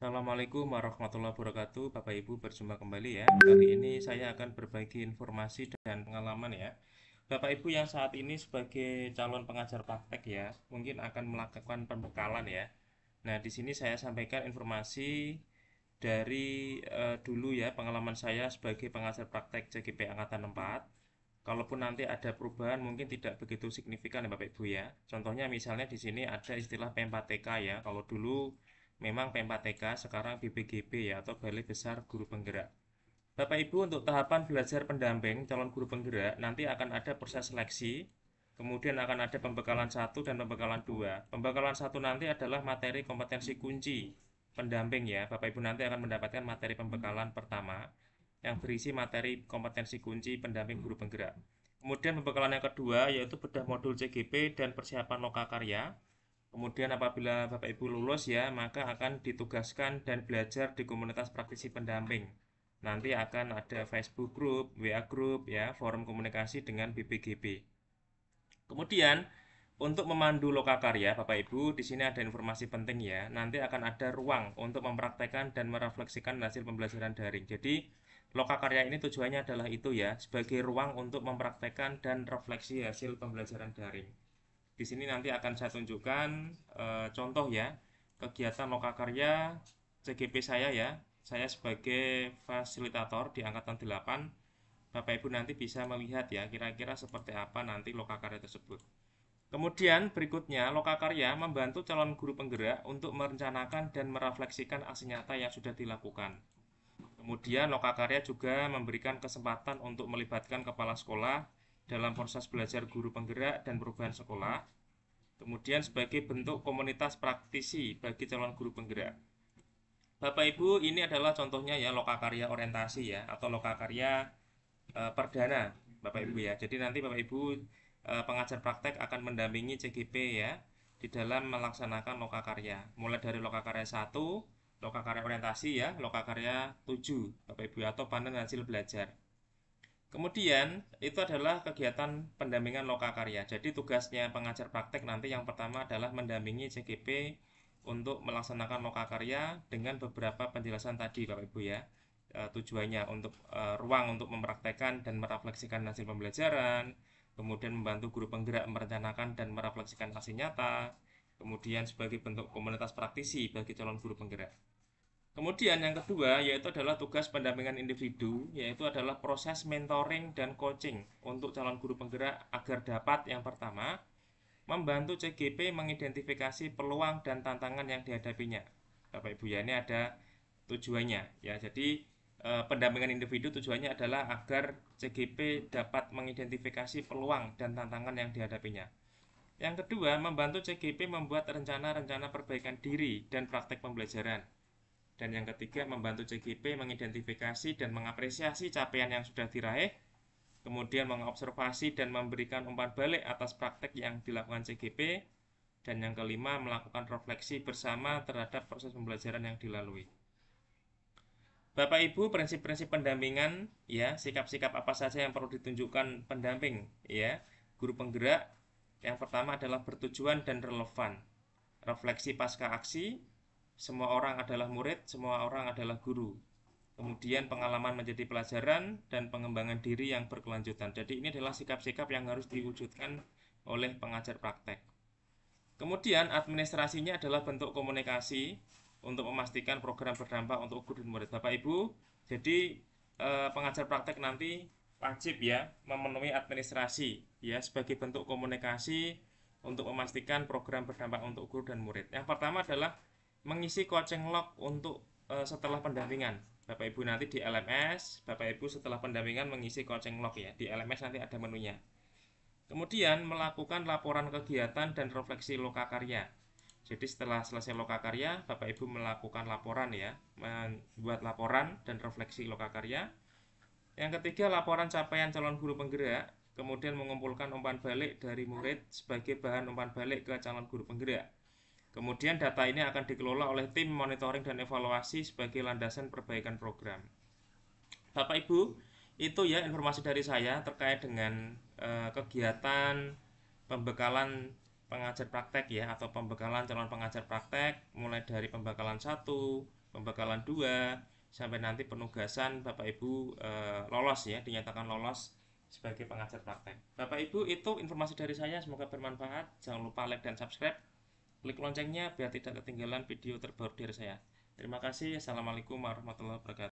Assalamualaikum warahmatullahi wabarakatuh Bapak Ibu berjumpa kembali ya Kali ini saya akan berbagi informasi dan pengalaman ya Bapak Ibu yang saat ini sebagai calon pengajar praktek ya Mungkin akan melakukan pembekalan ya Nah di sini saya sampaikan informasi dari uh, dulu ya pengalaman saya sebagai pengajar praktek CGP Angkatan 4 Kalaupun nanti ada perubahan mungkin tidak begitu signifikan ya Bapak Ibu ya Contohnya misalnya di sini ada istilah p 4 P4TK ya Kalau dulu Memang PMPTK sekarang BPGB ya atau Balai Besar Guru Penggerak. Bapak Ibu untuk tahapan belajar pendamping calon guru penggerak nanti akan ada proses seleksi, kemudian akan ada pembekalan satu dan pembekalan dua. Pembekalan satu nanti adalah materi kompetensi kunci pendamping ya. Bapak Ibu nanti akan mendapatkan materi pembekalan pertama yang berisi materi kompetensi kunci pendamping guru penggerak. Kemudian pembekalan yang kedua yaitu bedah modul CGP dan persiapan lokakarya. Kemudian apabila Bapak Ibu lulus ya, maka akan ditugaskan dan belajar di komunitas praktisi pendamping. Nanti akan ada Facebook group, WA group ya, forum komunikasi dengan BPGB. Kemudian untuk memandu lokakarya, Bapak Ibu, di sini ada informasi penting ya. Nanti akan ada ruang untuk mempraktekkan dan merefleksikan hasil pembelajaran daring. Jadi, lokakarya ini tujuannya adalah itu ya, sebagai ruang untuk mempraktekkan dan refleksi hasil pembelajaran daring. Di sini nanti akan saya tunjukkan e, contoh ya, kegiatan lokakarya CGP saya ya. Saya sebagai fasilitator di angkatan 8, Bapak Ibu nanti bisa melihat ya kira-kira seperti apa nanti lokakarya tersebut. Kemudian berikutnya, Lokakarya membantu calon guru penggerak untuk merencanakan dan merefleksikan aksi nyata yang sudah dilakukan. Kemudian Lokakarya juga memberikan kesempatan untuk melibatkan kepala sekolah dalam proses belajar guru penggerak dan perubahan sekolah, kemudian sebagai bentuk komunitas praktisi bagi calon guru penggerak. Bapak Ibu, ini adalah contohnya ya lokakarya orientasi ya atau lokakarya e, perdana Bapak Ibu ya. Jadi nanti Bapak Ibu e, pengajar praktek akan mendampingi CGP ya di dalam melaksanakan lokakarya. Mulai dari lokakarya 1, lokakarya orientasi ya, lokakarya 7 Bapak Ibu atau panen hasil belajar. Kemudian itu adalah kegiatan pendampingan lokakarya. Jadi tugasnya pengajar praktek nanti yang pertama adalah mendampingi CGP untuk melaksanakan lokakarya dengan beberapa penjelasan tadi Bapak Ibu ya. E, tujuannya untuk e, ruang untuk mempraktekkan dan merefleksikan hasil pembelajaran, kemudian membantu guru penggerak merencanakan dan merefleksikan aksi nyata, kemudian sebagai bentuk komunitas praktisi bagi calon guru penggerak. Kemudian yang kedua yaitu adalah tugas pendampingan individu yaitu adalah proses mentoring dan coaching untuk calon guru penggerak agar dapat yang pertama membantu CGP mengidentifikasi peluang dan tantangan yang dihadapinya. Bapak Ibu ya ini ada tujuannya ya. Jadi e, pendampingan individu tujuannya adalah agar CGP dapat mengidentifikasi peluang dan tantangan yang dihadapinya. Yang kedua, membantu CGP membuat rencana-rencana perbaikan diri dan praktek pembelajaran dan yang ketiga, membantu CGP mengidentifikasi dan mengapresiasi capaian yang sudah diraih, kemudian mengobservasi dan memberikan umpan balik atas praktek yang dilakukan CGP, dan yang kelima, melakukan refleksi bersama terhadap proses pembelajaran yang dilalui. Bapak Ibu, prinsip-prinsip pendampingan, ya, sikap-sikap apa saja yang perlu ditunjukkan pendamping, ya, guru penggerak. Yang pertama adalah bertujuan dan relevan, refleksi pasca aksi, semua orang adalah murid, semua orang adalah guru. Kemudian pengalaman menjadi pelajaran dan pengembangan diri yang berkelanjutan. Jadi ini adalah sikap-sikap yang harus diwujudkan oleh pengajar praktek. Kemudian administrasinya adalah bentuk komunikasi untuk memastikan program berdampak untuk guru dan murid. Bapak Ibu, jadi eh, pengajar praktek nanti wajib ya memenuhi administrasi ya sebagai bentuk komunikasi untuk memastikan program berdampak untuk guru dan murid. Yang pertama adalah mengisi coaching log untuk uh, setelah pendampingan. Bapak Ibu nanti di LMS, Bapak Ibu setelah pendampingan mengisi coaching log ya. Di LMS nanti ada menunya. Kemudian melakukan laporan kegiatan dan refleksi loka karya. Jadi setelah selesai loka karya, Bapak Ibu melakukan laporan ya, membuat laporan dan refleksi loka karya. Yang ketiga, laporan capaian calon guru penggerak, kemudian mengumpulkan umpan balik dari murid sebagai bahan umpan balik ke calon guru penggerak. Kemudian data ini akan dikelola oleh tim monitoring dan evaluasi sebagai landasan perbaikan program. Bapak Ibu, itu ya informasi dari saya terkait dengan e, kegiatan pembekalan pengajar praktek ya atau pembekalan calon pengajar praktek mulai dari pembekalan 1, pembekalan 2 sampai nanti penugasan Bapak Ibu e, lolos ya dinyatakan lolos sebagai pengajar praktek. Bapak Ibu itu informasi dari saya semoga bermanfaat. Jangan lupa like dan subscribe. Klik loncengnya biar tidak ketinggalan video terbaru dari saya. Terima kasih. Assalamualaikum warahmatullahi wabarakatuh.